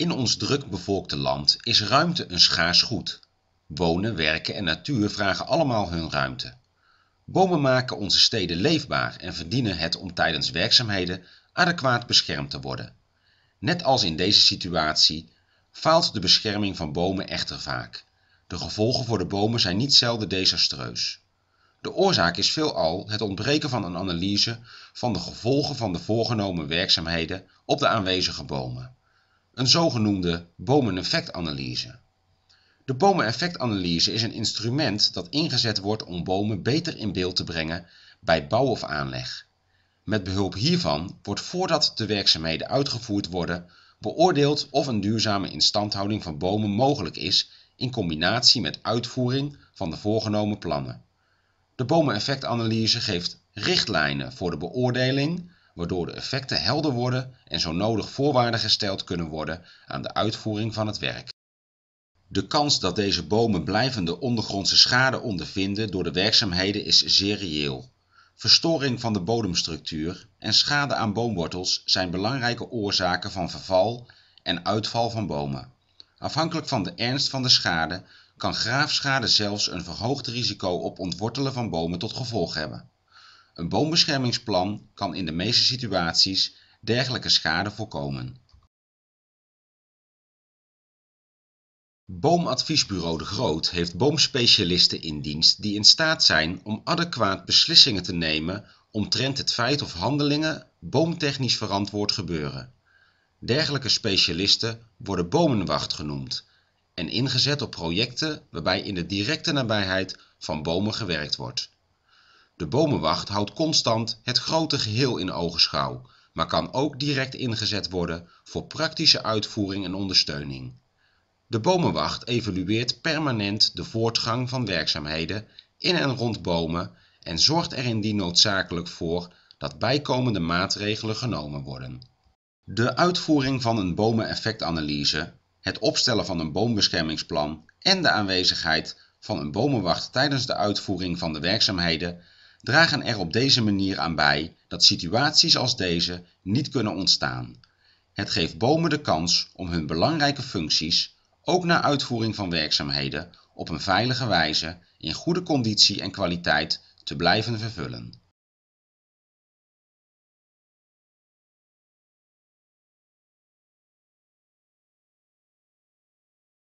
In ons drukbevolkte land is ruimte een schaars goed. Wonen, werken en natuur vragen allemaal hun ruimte. Bomen maken onze steden leefbaar en verdienen het om tijdens werkzaamheden adequaat beschermd te worden. Net als in deze situatie faalt de bescherming van bomen echter vaak. De gevolgen voor de bomen zijn niet zelden desastreus. De oorzaak is veelal het ontbreken van een analyse van de gevolgen van de voorgenomen werkzaamheden op de aanwezige bomen een zogenoemde bomeneffectanalyse. De bomeneffectanalyse is een instrument dat ingezet wordt om bomen beter in beeld te brengen bij bouw of aanleg. Met behulp hiervan wordt voordat de werkzaamheden uitgevoerd worden beoordeeld of een duurzame instandhouding van bomen mogelijk is in combinatie met uitvoering van de voorgenomen plannen. De bomeneffectanalyse geeft richtlijnen voor de beoordeling waardoor de effecten helder worden en zo nodig voorwaarden gesteld kunnen worden aan de uitvoering van het werk. De kans dat deze bomen blijvende ondergrondse schade ondervinden door de werkzaamheden is zeer reëel. Verstoring van de bodemstructuur en schade aan boomwortels zijn belangrijke oorzaken van verval en uitval van bomen. Afhankelijk van de ernst van de schade kan graafschade zelfs een verhoogd risico op ontwortelen van bomen tot gevolg hebben. Een boombeschermingsplan kan in de meeste situaties dergelijke schade voorkomen. Boomadviesbureau De Groot heeft boomspecialisten in dienst die in staat zijn om adequaat beslissingen te nemen omtrent het feit of handelingen boomtechnisch verantwoord gebeuren. Dergelijke specialisten worden bomenwacht genoemd en ingezet op projecten waarbij in de directe nabijheid van bomen gewerkt wordt de bomenwacht houdt constant het grote geheel in ogenschouw, maar kan ook direct ingezet worden voor praktische uitvoering en ondersteuning. De bomenwacht evalueert permanent de voortgang van werkzaamheden in en rond bomen en zorgt er indien noodzakelijk voor dat bijkomende maatregelen genomen worden. De uitvoering van een bomeneffectanalyse, het opstellen van een boombeschermingsplan en de aanwezigheid van een bomenwacht tijdens de uitvoering van de werkzaamheden dragen er op deze manier aan bij dat situaties als deze niet kunnen ontstaan. Het geeft bomen de kans om hun belangrijke functies, ook na uitvoering van werkzaamheden, op een veilige wijze in goede conditie en kwaliteit te blijven vervullen